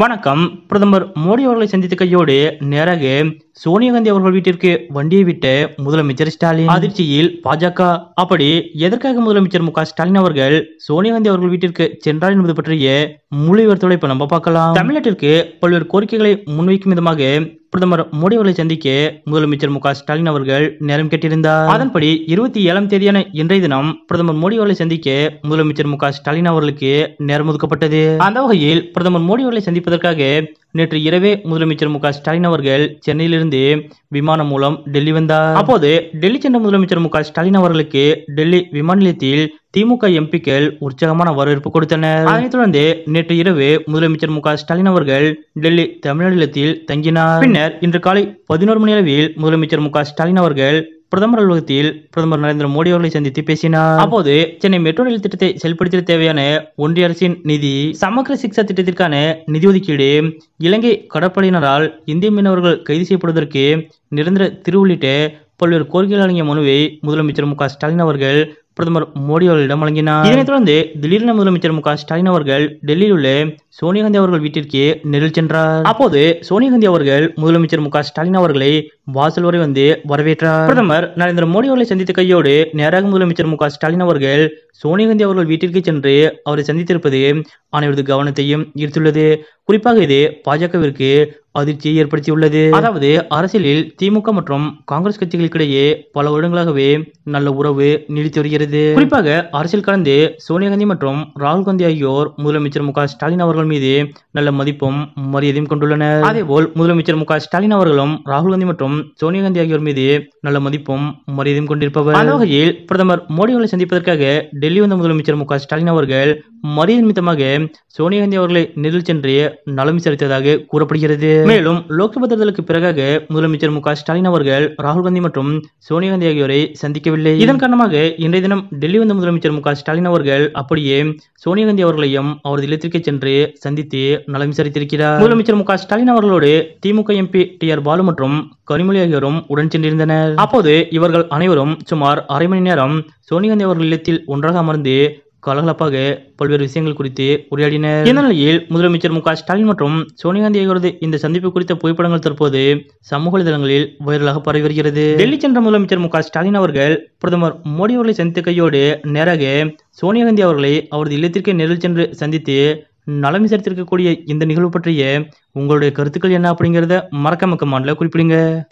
வணக்கம் பிரதமர் மோடி அவர்களை சந்தித்த கையோடு நேராக சோனியா காந்தி அவர்கள் வீட்டிற்கு வண்டியை விட்ட முதலமைச்சர் ஸ்டாலின் அதிர்ச்சியில் பாஜக அப்படி எதற்காக முதலமைச்சர் மு ஸ்டாலின் அவர்கள் சோனியா காந்தி அவர்கள் வீட்டிற்கு சென்றார் என்பது பற்றிய முழு விவரத்தோட இப்ப நம்ம பார்க்கலாம் தமிழ்நாட்டிற்கு பல்வேறு கோரிக்கைகளை முன்வைக்கும் விதமாக பிரதமர் மோடி அவர்களை சந்திக்க முதலமைச்சர் மு ஸ்டாலின் அவர்கள் நேரம் கேட்டிருந்தார் அதன்படி இருபத்தி ஏழாம் தேதியான இன்றைய தினம் பிரதமர் மோடி அவர்களை சந்திக்க முதலமைச்சர் மு ஸ்டாலின் அவர்களுக்கு நேரம் ஒதுக்கப்பட்டது அந்த வகையில் பிரதமர் மோடி அவர்களை சந்திப்பதற்காக நேற்று இரவே முதலமைச்சர் மு ஸ்டாலின் அவர்கள் சென்னையிலிருந்து விமானம் மூலம் டெல்லி வந்தார் அப்போது டெல்லி சென்ற முதலமைச்சர் மு ஸ்டாலின் அவர்களுக்கு டெல்லி விமான நிலையத்தில் திமுக எம்பிக்கள் உற்சாகமான வரவேற்பு கொடுத்தனர் அதனைத் தொடர்ந்து நேற்று இரவு முதலமைச்சர் மு ஸ்டாலின் அவர்கள் டெல்லி தமிழ்நிலத்தில் தங்கினார் பின்னர் இன்று காலை பதினோரு மணி அளவில் முதலமைச்சர் மு ஸ்டாலின் அவர்கள் பிரதமர் அலுவலகத்தில் பிரதமர் நரேந்திர மோடி அவர்களை சந்தித்து பேசினார் அப்போது சென்னை மெட்ரோ ரயில் திட்டத்தை செயல்படுத்த தேவையான ஒன்றிய அரசின் நிதி சமக்கர சிக்ஷா திட்டத்திற்கான நிதி ஒதுக்கீடு இலங்கை கடற்படையினரால் இந்திய மீனவர்கள் கைது செய்யப்படுவதற்கு நிரந்தர திரு உள்ளிட்ட பல்வேறு கோரிக்கைகள் அடங்கிய மனுவை முதலமைச்சர் மு ஸ்டாலின் அவர்கள் பிரதமர் மோடி அவர்களிடம் வழங்கினார் இதனைத் தொடர்ந்து திடீரென முதலமைச்சர் மு ஸ்டாலின் அவர்கள் டெல்லியில் உள்ள சோனியா காந்தி அவர்கள் வீட்டிற்கு நெருள் சென்றார் அப்போது சோனியா காந்தி அவர்கள் முதலமைச்சர் மு ஸ்டாலின் அவர்களை வாசல் வரை வந்து வரவேற்றார் பிரதமர் நரேந்திர மோடி அவர்களை சந்தித்த கையோடு நேராக முதலமைச்சர் மு ஸ்டாலின் அவர்கள் சோனியா காந்தி அவர்கள் வீட்டிற்கு சென்று அவரை சந்தித்திருப்பது அனைவரது கவனத்தையும் ஈர்த்துள்ளது குறிப்பாக இது பாஜகவிற்கு அதிர்ச்சியை ஏற்படுத்தியுள்ளது அதாவது அரசியலில் திமுக மற்றும் காங்கிரஸ் கட்சிகளுக்கிடையே பல வருடங்களாகவே நல்ல உறவு நீடித்து வருகிறது குறிப்பாக அரசியல் கலந்து சோனியா காந்தி மற்றும் ராகுல் காந்தி ஆகியோர் முதலமைச்சர் மு ஸ்டாலின் அவர்கள் மீது நல்ல மதிப்பும் மரியாதையும் கொண்டுள்ளனர் அதேபோல் முதலமைச்சர் மு ஸ்டாலின் அவர்களும் ராகுல் காந்தி மற்றும் சோனியா காந்தி ஆகியோர் மீது நல்ல மதிப்பும் மரியாதையும் கொண்டிருப்பவர் வகையில் பிரதமர் மோடி அவர்களை சந்திப்பதற்காக டெல்லி வந்த முதலமைச்சர் மு ஸ்டாலின் அவர்கள் மரியாதை நிமித்தமாக சோனியா காந்தி அவர்களை நேரில் சென்று நலம் விசாரித்ததாக கூறப்படுகிறது மேலும் லோக்சபா தேர்தலுக்கு பிறகாக முதலமைச்சர் மு ஸ்டாலின் அவர்கள் ராகுல் காந்தி மற்றும் சோனியா காந்தி ஆகியோரை சந்திக்கவில்லை இதன் காரணமாக இன்றைய தினம் டெல்லி வந்த முதலமைச்சர் மு ஸ்டாலின் அவர்கள் அப்படியே சோனியா காந்தி அவர்களையும் அவரது இல்லத்திற்கு சென்று சந்தித்து நலம் விசாரித்திருக்கிறார் முதலமைச்சர் மு ஸ்டாலின் அவர்களோடு DMK MP T R Baalu மற்றும் கனிமொழி ஆகியோரும் உடன் சென்றிருந்தனர் அப்போது இவர்கள் அனைவரும் சுமார் அரை மணி நேரம் சோனியா காந்தி அவர்கள் இல்லத்தில் ஒன்றாக அமர்ந்து கலகலப்பாக பல்வேறு விஷயங்கள் குறித்து உரையாடினர் இந்த நிலையில் முதலமைச்சர் மு ஸ்டாலின் மற்றும் சோனியா ஆகியோரது இந்த சந்திப்பு குறித்த புகைப்படங்கள் தற்போது சமூக வலைதளங்களில் வைரலாக பரவி வருகிறது டெல்லி சென்ற முதலமைச்சர் மு ஸ்டாலின் அவர்கள் பிரதமர் மோடி அவர்களை சந்தித்த கையோடு நேராக சோனியா காந்தி அவர்களை அவரது இல்லத்திற்கே நேரில் சென்று சந்தித்து நலம் சேர்த்திருக்கக்கூடிய இந்த நிகழ்வு பற்றிய உங்களுடைய கருத்துக்கள் என்ன அப்படிங்கிறத மறக்காம குறிப்பிடுங்க